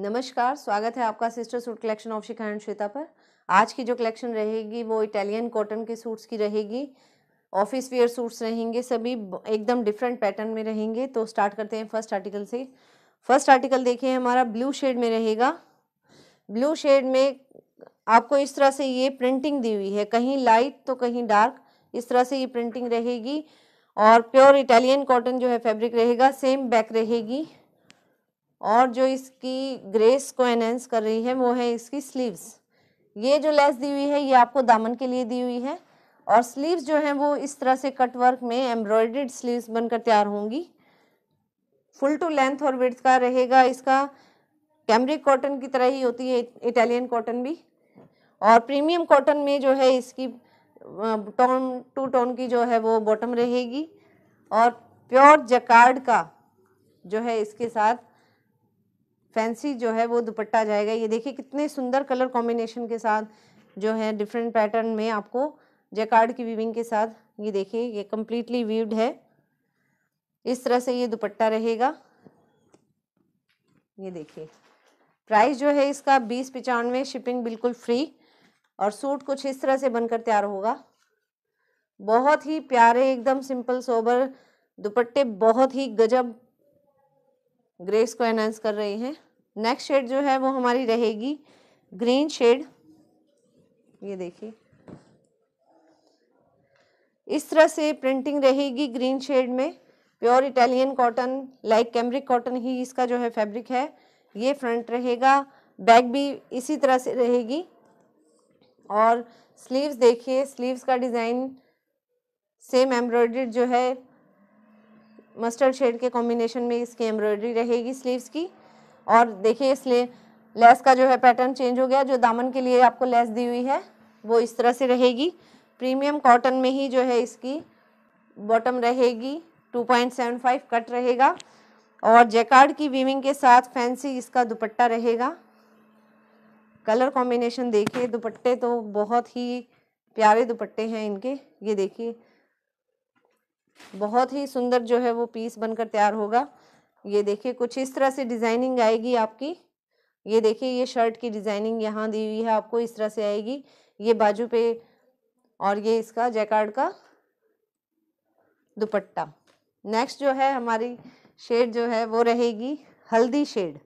नमस्कार स्वागत है आपका sister suit collection of Shikha and Shweta पर आज की जो कलेक्शन रहेगी वो इटालियन कॉटन के सूट्स की रहेगी ऑफिस वेयर सूट्स रहेंगे सभी एकदम डिफरेंट पैटर्न में रहेंगे तो स्टार्ट करते हैं फर्स्ट आर्टिकल से फर्स्ट आर्टिकल देखिए हमारा ब्लू शेड में रहेगा ब्लू शेड में आपको इस तरह से ये प्रिंटिंग दी हुई है कहीं लाइट तो कहीं डार्क इस तरह से ये प्रिंटिंग रहेगी और प्योर इटालियन कॉटन जो है फैब्रिक रहेगा सेम बैक रहेगी और जो इसकी ग्रेस को एनहेंस कर रही है वो है इसकी स्लीव्स ये जो लेस दी हुई है ये आपको दामन के लिए दी हुई है और स्लीव्स जो हैं वो इस तरह से कट वर्क में एम्ब्रॉयडेड स्लीव्स बनकर तैयार होंगी फुल टू लेंथ और विड्थ का रहेगा इसका कैमरिक कॉटन की तरह ही होती है इटालियन कॉटन भी और प्रीमियम कॉटन में जो है इसकी टोन टू टोन की जो है वो बॉटम रहेगी और प्योर जकार्ड का जो है इसके साथ फैंसी जो है वो दुपट्टा जाएगा ये देखिए कितने सुंदर कलर कॉम्बिनेशन के साथ जो है डिफरेंट पैटर्न में आपको जैकार्ड की वीविंग के साथ ये देखिए ये कम्प्लीटली वीव्ड है इस तरह से ये दुपट्टा रहेगा ये देखिए प्राइस जो है इसका बीस पचानवे शिपिंग बिल्कुल फ्री और सूट कुछ इस तरह से बनकर तैयार होगा बहुत ही प्यारे एकदम सिंपल सोबर दुपट्टे बहुत ही गजब ग्रेस को एनहेंस कर रहे हैं नेक्स्ट शेड जो है वो हमारी रहेगी ग्रीन शेड ये देखिए इस तरह से प्रिंटिंग रहेगी ग्रीन शेड में pure Italian cotton like cambric cotton ही इसका जो है फैब्रिक है ये फ्रंट रहेगा बैक भी इसी तरह से रहेगी और स्लीव्स देखिए स्लीव्स का डिज़ाइन सेम एम्ब्रॉयड्रीड जो है मस्टर्ड शेड के कॉम्बिनेशन में इसकी एम्ब्रॉयड्री रहेगी स्लीव्स की और देखिए इसलिए लेस का जो है पैटर्न चेंज हो गया जो दामन के लिए आपको लेस दी हुई है वो इस तरह से रहेगी प्रीमियम कॉटन में ही जो है इसकी बॉटम रहेगी 2.75 कट रहेगा और जैकार्ड की वीविंग के साथ फैंसी इसका दुपट्टा रहेगा कलर कॉम्बिनेशन देखिए दुपट्टे तो बहुत ही प्यारे दुपट्टे हैं इनके ये देखिए बहुत ही सुंदर जो है वो पीस बनकर तैयार होगा ये देखिए कुछ इस तरह से डिज़ाइनिंग आएगी आपकी ये देखिए ये शर्ट की डिज़ाइनिंग यहाँ दी हुई है आपको इस तरह से आएगी ये बाजू पे और ये इसका जैकार्ड का दुपट्टा नेक्स्ट जो है हमारी शेड जो है वो रहेगी हल्दी शेड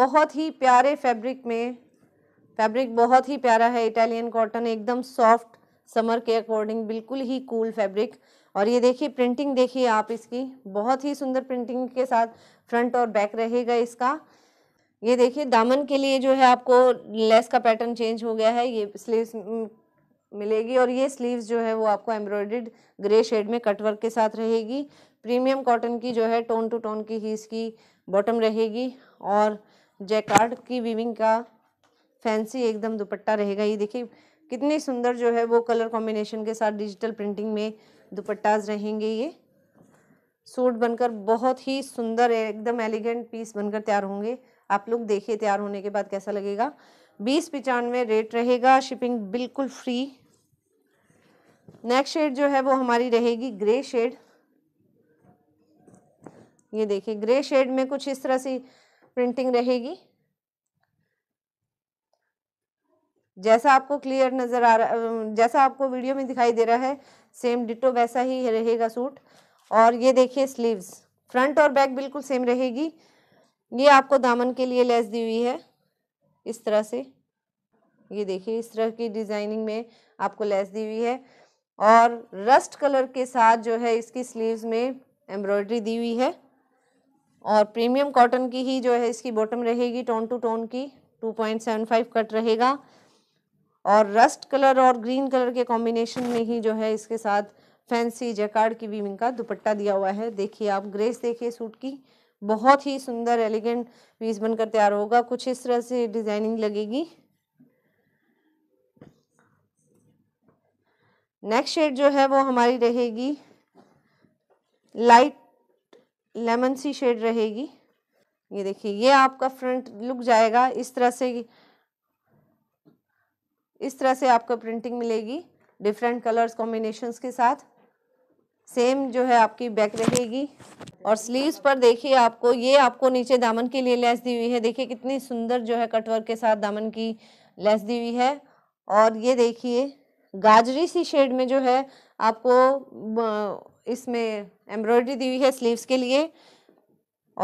बहुत ही प्यारे फैब्रिक में फैब्रिक बहुत ही प्यारा है इटालियन कॉटन एकदम सॉफ्ट समर के अकॉर्डिंग बिल्कुल ही कूल फैब्रिक और ये देखिए प्रिंटिंग देखिए आप इसकी बहुत ही सुंदर प्रिंटिंग के साथ फ्रंट और बैक रहेगा इसका ये देखिए दामन के लिए जो है आपको लेस का पैटर्न चेंज हो गया है ये स्लीव्स मिलेगी और ये स्लीव्स जो है वो आपको एम्ब्रॉयड ग्रे शेड में कटवर्क के साथ रहेगी प्रीमियम कॉटन की जो है टोन टू टोन की ही इसकी बॉटम रहेगी और जैकार्ड की वीविंग का फैंसी एकदम दुपट्टा रहेगा ये देखिए कितनी सुंदर जो है वो कलर कॉम्बिनेशन के साथ डिजिटल प्रिंटिंग में दुपट्टाज रहेंगे ये सूट बनकर बहुत ही सुंदर एकदम एलिगेंट पीस बनकर तैयार होंगे आप लोग देखिए तैयार होने के बाद कैसा लगेगा बीस पचानवे रेट रहेगा शिपिंग बिल्कुल फ्री नेक्स्ट शेड जो है वो हमारी रहेगी ग्रे शेड ये देखिए ग्रे शेड में कुछ इस तरह से प्रिंटिंग रहेगी जैसा आपको क्लियर नज़र आ रहा जैसा आपको वीडियो में दिखाई दे रहा है सेम डिटो वैसा ही रहेगा सूट और ये देखिए स्लीव्स फ्रंट और बैक बिल्कुल सेम रहेगी ये आपको दामन के लिए लेस दी हुई है इस तरह से ये देखिए इस तरह की डिज़ाइनिंग में आपको लेस दी हुई है और रस्ट कलर के साथ जो है इसकी स्लीव्स में एम्ब्रॉयडरी दी हुई है और प्रीमियम कॉटन की ही जो है इसकी बॉटम रहेगी टोन टू टोन की 2.75 कट रहेगा और रस्ट कलर और ग्रीन कलर के कॉम्बिनेशन में ही जो है इसके साथ फैंसी जैकार्ड की वीविंग का दुपट्टा दिया हुआ है देखिए आप ग्रेस देखिए सूट की बहुत ही सुंदर एलिगेंट पीस बनकर तैयार होगा कुछ इस तरह से डिज़ाइनिंग लगेगी नेक्स्ट शेड जो है वो हमारी रहेगी लाइट लेमन सी शेड रहेगी ये देखिए ये आपका फ्रंट लुक जाएगा इस तरह से इस तरह से आपको प्रिंटिंग मिलेगी डिफरेंट कलर्स कॉम्बिनेशंस के साथ सेम जो है आपकी बैक रहेगी और स्लीव्स पर देखिए आपको ये आपको नीचे दामन के लिए लेस दी हुई है देखिए कितनी सुंदर जो है कटवर्क के साथ दामन की लेस दी हुई है और ये देखिए गाजरी सी शेड में जो है आपको इसमें एम्ब्रॉयडरी दी हुई है स्लीव्स के लिए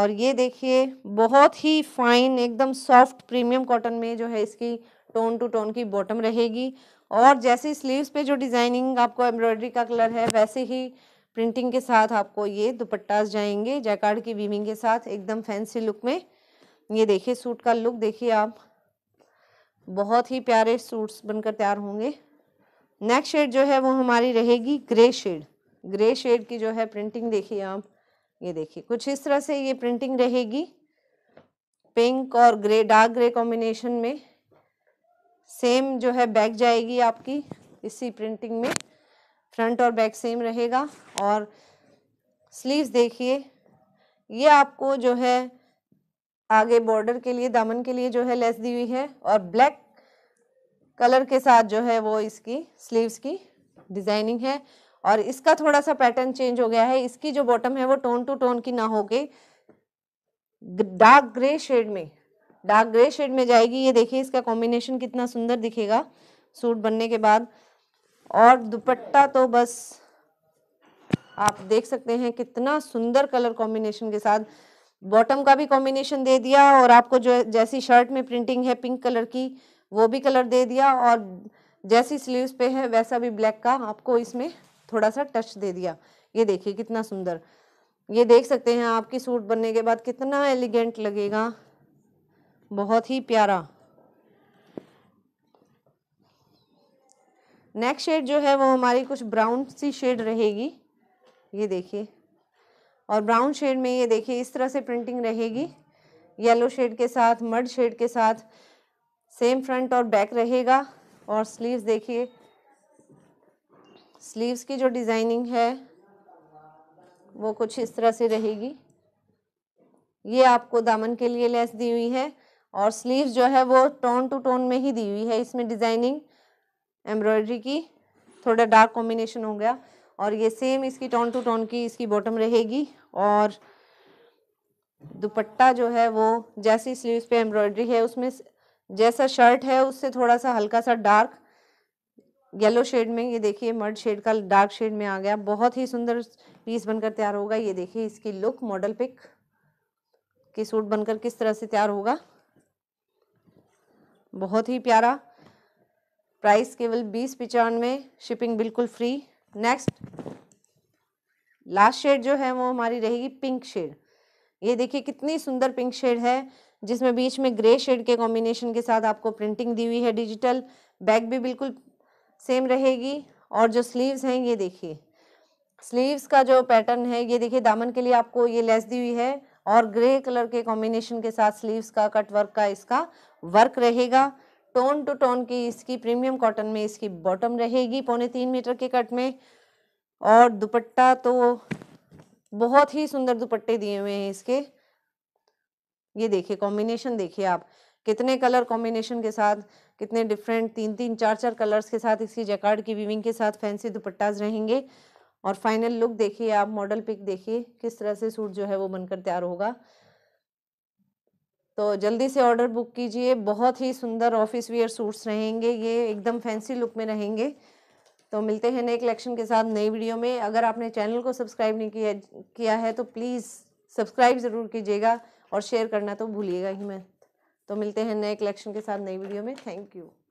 और ये देखिए बहुत ही फाइन एकदम सॉफ्ट प्रीमियम कॉटन में जो है इसकी टोन टू टोन की बॉटम रहेगी और जैसे स्लीव्स पे जो डिज़ाइनिंग आपको एम्ब्रॉयडरी का कलर है वैसे ही प्रिंटिंग के साथ आपको ये दुपट्टास जाएंगे जैकार्ड की वीविंग के साथ एकदम फैंसी लुक में ये देखिए सूट का लुक देखिए आप बहुत ही प्यारे सूट्स बनकर तैयार होंगे नेक्स्ट शेड जो है वो हमारी रहेगी ग्रे शेड ग्रे शेड की जो है प्रिंटिंग देखिए आप ये देखिए कुछ इस तरह से ये प्रिंटिंग रहेगी पिंक और ग्रे डार्क ग्रे कॉम्बिनेशन में सेम जो है बैक जाएगी आपकी इसी प्रिंटिंग में फ्रंट और बैक सेम रहेगा और स्लीव्स देखिए ये आपको जो है आगे बॉर्डर के लिए दामन के लिए जो है लेस दी हुई है और ब्लैक कलर के साथ जो है वो इसकी स्लीव्स की डिज़ाइनिंग है और इसका थोड़ा सा पैटर्न चेंज हो गया है इसकी जो बॉटम है वो टोन टू टोन की ना हो गई डार्क ग्रे शेड में डार्क ग्रे शेड में जाएगी ये देखिए इसका कॉम्बिनेशन कितना सुंदर दिखेगा सूट बनने के बाद और दुपट्टा तो बस आप देख सकते हैं कितना सुंदर कलर कॉम्बिनेशन के साथ बॉटम का भी कॉम्बिनेशन दे दिया और आपको जो जैसी शर्ट में प्रिंटिंग है पिंक कलर की वो भी कलर दे दिया और जैसी स्लीव्स पे है वैसा भी ब्लैक का आपको इसमें थोड़ा सा टच दे दिया ये देखिए कितना सुंदर ये देख सकते हैं आपकी सूट बनने के बाद कितना एलिगेंट लगेगा बहुत ही प्यारा नेक्स्ट शेड जो है वो हमारी कुछ ब्राउन सी शेड रहेगी ये देखिए और ब्राउन शेड में ये देखिए इस तरह से प्रिंटिंग रहेगी येलो शेड के साथ मड शेड के साथ सेम फ्रंट और बैक रहेगा और स्लीव्स देखिए स्लीव्स की जो डिज़ाइनिंग है वो कुछ इस तरह से रहेगी ये आपको दामन के लिए लेस दी हुई है और स्लीव्स जो है वो टोन टू टोन में ही दी हुई है इसमें डिज़ाइनिंग एम्ब्रॉयडरी की थोड़ा डार्क कॉम्बिनेशन हो गया और ये सेम इसकी टोन टू टोन की इसकी बॉटम रहेगी और दुपट्टा जो है वो जैसी स्लीव्स पे एम्ब्रॉयडरी है उसमें जैसा शर्ट है उससे थोड़ा सा हल्का सा डार्क येलो शेड में ये देखिए मर्ड शेड का डार्क शेड में आ गया बहुत ही सुंदर पीस बनकर तैयार होगा ये देखिए इसकी लुक मॉडल पिक के सूट बनकर किस तरह से तैयार होगा बहुत ही प्यारा प्राइस केवल बीस पचानवे शिपिंग बिल्कुल फ्री नेक्स्ट लास्ट शेड जो है वो हमारी रहेगी पिंक शेड ये देखिए कितनी सुंदर पिंक शेड है जिसमें बीच में ग्रे शेड के कॉम्बिनेशन के साथ आपको प्रिंटिंग दी हुई है डिजिटल बैक भी बिल्कुल सेम रहेगी और जो स्लीव्स हैं ये देखिए स्लीव्स का जो पैटर्न है ये देखिए दामन के लिए आपको ये लेस दी हुई है और ग्रे कलर के कॉम्बिनेशन के साथ स्लीव्स का कट वर्क का इसका वर्क रहेगा टोन टू टोन की इसकी प्रीमियम कॉटन में इसकी बॉटम रहेगी पौने तीन मीटर के कट में और दुपट्टा तो बहुत ही सुंदर दुपट्टे दिए हुए हैं इसके ये देखिए कॉम्बिनेशन देखिए आप कितने कलर कॉम्बिनेशन के साथ कितने डिफरेंट तीन तीन चार चार कलर्स के साथ इसकी जैकार्ड की वीविंग के साथ फैंसी दुपट्टाज रहेंगे और फाइनल लुक देखिए आप मॉडल पिक देखिए किस तरह से सूट जो है वो बनकर तैयार होगा तो जल्दी से ऑर्डर बुक कीजिए बहुत ही सुंदर ऑफिस वियर सूट्स रहेंगे ये एकदम फैंसी लुक में रहेंगे तो मिलते हैं नए कलेक्शन के साथ नई वीडियो में अगर आपने चैनल को सब्सक्राइब नहीं किया किया है तो प्लीज़ सब्सक्राइब ज़रूर कीजिएगा और शेयर करना तो भूलिएगा ही मैं तो मिलते हैं नए कलेक्शन के साथ नई वीडियो में थैंक यू